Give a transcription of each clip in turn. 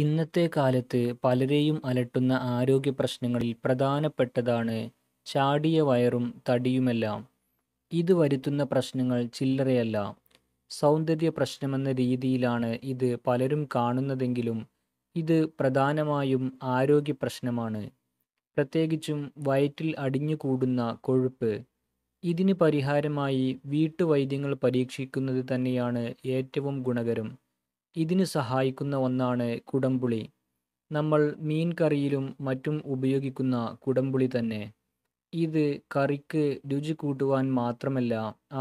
ഇന്നത്തെ കാലത്ത് പലരെയും അലട്ടുന്ന ആരോഗ്യ പ്രശ്നങ്ങളിൽ പ്രധാനപ്പെട്ടതാണ് ചാടിയ വയറും തടിയുമെല്ലാം. ഇത് വരുത്തുന്ന പ്രശ്നങ്ങൾ ചില്ലറയല്ല. സൗന്ദര്യ പ്രശ്നമെന്ന രീതിയിലാണ് ഇത് പലരും കാണുന്നതെങ്കിലും ഇത് പ്രധാനമായും ആരോഗ്യ പ്രശ്നമാണ്. പ്രത്യേകിച്ചും വയറ്റിൽ അടിഞ്ഞുകൂടുന്ന കൊഴുപ്പ്. ഇതിന് പരിഹാരമായി വീട്ടുവൈദ്യങ്ങൾ പരീക്ഷിക്കുന്നത് തന്നെയാണ് ഏറ്റവും ഗുണകരം. ഇതിന് സഹായിക്കുന്ന ഒന്നാണ് കുടംപുളി നമ്മൾ മീൻ കറിയിലും മറ്റും ഉപയോഗിക്കുന്ന കുടംപുളി തന്നെ ഇത് കറിക്ക് രുചി കൂട്ടുവാൻ മാത്രമല്ല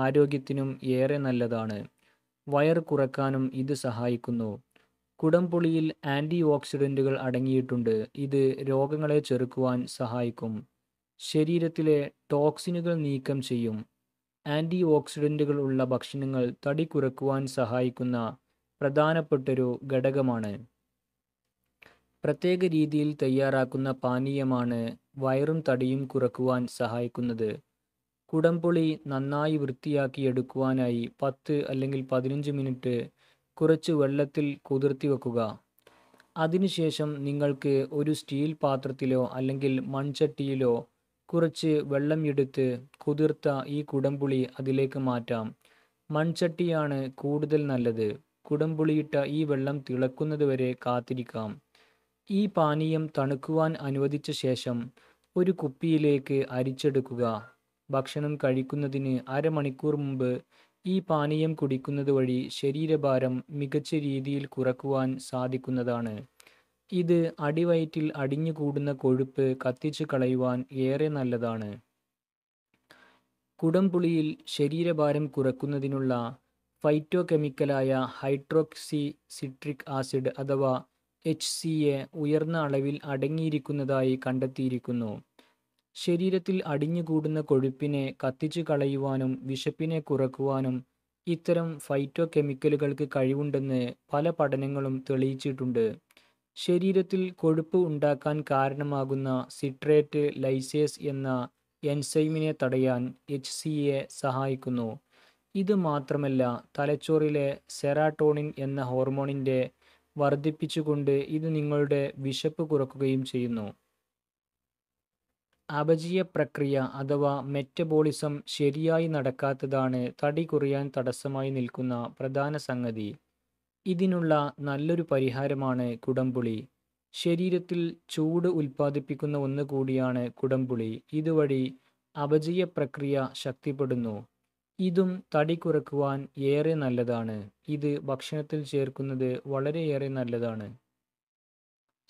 ആരോഗ്യത്തിനും ഏറെ നല്ലതാണ് വയർ കുറക്കാനും ഇത് സഹായിക്കുന്നു കുടംപുളിയിൽ ആൻറ്റി ഓക്സിഡൻറ്റുകൾ അടങ്ങിയിട്ടുണ്ട് ഇത് രോഗങ്ങളെ ചെറുക്കുവാൻ സഹായിക്കും ശരീരത്തിലെ ടോക്സിനുകൾ നീക്കം ചെയ്യും ആൻറ്റി ഓക്സിഡൻറ്റുകൾ ഉള്ള ഭക്ഷണങ്ങൾ തടി കുറക്കുവാൻ സഹായിക്കുന്ന പ്രധാനപ്പെട്ടൊരു ഘടകമാണ് പ്രത്യേക രീതിയിൽ തയ്യാറാക്കുന്ന പാനീയമാണ് വയറും തടിയും കുറക്കുവാൻ സഹായിക്കുന്നത് കുടംപുളി നന്നായി വൃത്തിയാക്കി എടുക്കുവാനായി പത്ത് അല്ലെങ്കിൽ പതിനഞ്ച് മിനിറ്റ് കുറച്ച് വെള്ളത്തിൽ കുതിർത്തി വെക്കുക അതിനുശേഷം നിങ്ങൾക്ക് ഒരു സ്റ്റീൽ പാത്രത്തിലോ അല്ലെങ്കിൽ മൺചട്ടിയിലോ കുറച്ച് വെള്ളം എടുത്ത് കുതിർത്ത ഈ കുടംപുളി അതിലേക്ക് മാറ്റാം മൺചട്ടിയാണ് കൂടുതൽ നല്ലത് കുടംപുളിയിട്ട ഈ വെള്ളം തിളക്കുന്നതുവരെ കാത്തിരിക്കാം ഈ പാനീയം തണുക്കുവാൻ അനുവദിച്ച ശേഷം ഒരു കുപ്പിയിലേക്ക് അരിച്ചെടുക്കുക ഭക്ഷണം കഴിക്കുന്നതിന് അരമണിക്കൂർ മുമ്പ് ഈ പാനീയം കുടിക്കുന്നത് വഴി ശരീരഭാരം മികച്ച രീതിയിൽ കുറക്കുവാൻ സാധിക്കുന്നതാണ് ഇത് അടിവയറ്റിൽ അടിഞ്ഞുകൂടുന്ന കൊഴുപ്പ് കത്തിച്ചു കളയുവാൻ ഏറെ നല്ലതാണ് കുടംപുളിയിൽ ശരീരഭാരം കുറക്കുന്നതിനുള്ള ഫൈറ്റോ കെമിക്കലായ ഹൈഡ്രോക്സി സിട്രിക് ആസിഡ് അഥവാ എച്ച് സി എ ഉയർന്ന അളവിൽ അടങ്ങിയിരിക്കുന്നതായി കണ്ടെത്തിയിരിക്കുന്നു ശരീരത്തിൽ അടിഞ്ഞുകൂടുന്ന കൊഴുപ്പിനെ കത്തിച്ചു കളയുവാനും വിശപ്പിനെ കുറക്കുവാനും ഇത്തരം ഫൈറ്റോ കെമിക്കലുകൾക്ക് കഴിവുണ്ടെന്ന് പല പഠനങ്ങളും തെളിയിച്ചിട്ടുണ്ട് ശരീരത്തിൽ കൊഴുപ്പ് ഉണ്ടാക്കാൻ കാരണമാകുന്ന സിട്രേറ്റ് ലൈസേസ് എന്ന എൻസൈമിനെ തടയാൻ എച്ച് സി എ സഹായിക്കുന്നു ഇത് മാത്രമല്ല തലച്ചോറിലെ സെറാട്ടോണിൻ എന്ന ഹോർമോണിൻ്റെ വർദ്ധിപ്പിച്ചുകൊണ്ട് ഇത് നിങ്ങളുടെ വിശപ്പ് കുറക്കുകയും ചെയ്യുന്നു അപജീയ പ്രക്രിയ അഥവാ മെറ്റബോളിസം ശരിയായി നടക്കാത്തതാണ് തടി കുറയാൻ തടസ്സമായി നിൽക്കുന്ന പ്രധാന സംഗതി ഇതിനുള്ള നല്ലൊരു പരിഹാരമാണ് കുടംപുളി ശരീരത്തിൽ ചൂട് ഉൽപ്പാദിപ്പിക്കുന്ന ഒന്ന് കൂടിയാണ് കുടംപുളി ഇതുവഴി അപജീയ പ്രക്രിയ ശക്തിപ്പെടുന്നു ഇതും തടി കുറക്കുവാൻ ഏറെ നല്ലതാണ് ഇത് ഭക്ഷണത്തിൽ ചേർക്കുന്നത് വളരെയേറെ നല്ലതാണ്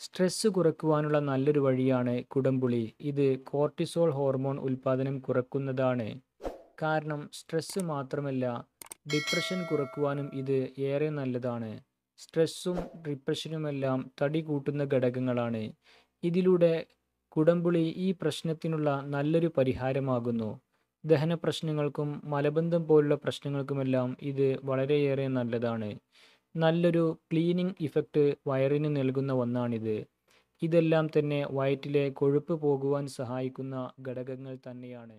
സ്ട്രെസ്സ് കുറക്കുവാനുള്ള നല്ലൊരു വഴിയാണ് കുടംപുളി ഇത് കോർട്ടിസോൾ ഹോർമോൺ ഉൽപ്പാദനം കുറക്കുന്നതാണ് കാരണം സ്ട്രെസ്സ് മാത്രമല്ല ഡിപ്രഷൻ കുറക്കുവാനും ഇത് ഏറെ നല്ലതാണ് സ്ട്രെസ്സും ഡിപ്രഷനുമെല്ലാം തടി കൂട്ടുന്ന ഘടകങ്ങളാണ് ഇതിലൂടെ കുടംപുളി ഈ പ്രശ്നത്തിനുള്ള നല്ലൊരു പരിഹാരമാകുന്നു ദഹന പ്രശ്നങ്ങൾക്കും മലബന്ധം പോലുള്ള പ്രശ്നങ്ങൾക്കുമെല്ലാം ഇത് വളരെയേറെ നല്ലതാണ് നല്ലൊരു ക്ലീനിങ് ഇഫക്റ്റ് വയറിന് നൽകുന്ന ഒന്നാണിത് ഇതെല്ലാം തന്നെ വയറ്റിലെ കൊഴുപ്പ് പോകുവാൻ സഹായിക്കുന്ന ഘടകങ്ങൾ തന്നെയാണ്